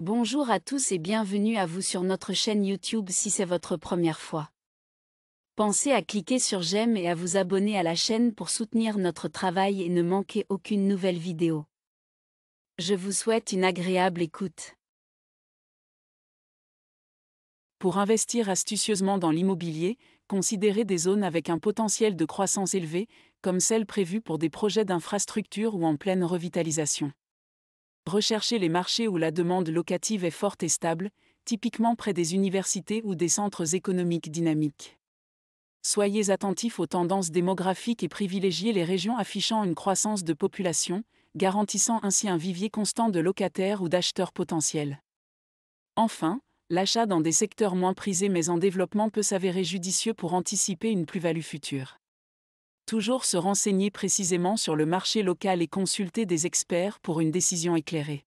Bonjour à tous et bienvenue à vous sur notre chaîne YouTube si c'est votre première fois. Pensez à cliquer sur j'aime et à vous abonner à la chaîne pour soutenir notre travail et ne manquer aucune nouvelle vidéo. Je vous souhaite une agréable écoute. Pour investir astucieusement dans l'immobilier, considérez des zones avec un potentiel de croissance élevé, comme celles prévues pour des projets d'infrastructure ou en pleine revitalisation. Recherchez les marchés où la demande locative est forte et stable, typiquement près des universités ou des centres économiques dynamiques. Soyez attentifs aux tendances démographiques et privilégiez les régions affichant une croissance de population, garantissant ainsi un vivier constant de locataires ou d'acheteurs potentiels. Enfin, l'achat dans des secteurs moins prisés mais en développement peut s'avérer judicieux pour anticiper une plus-value future. Toujours se renseigner précisément sur le marché local et consulter des experts pour une décision éclairée.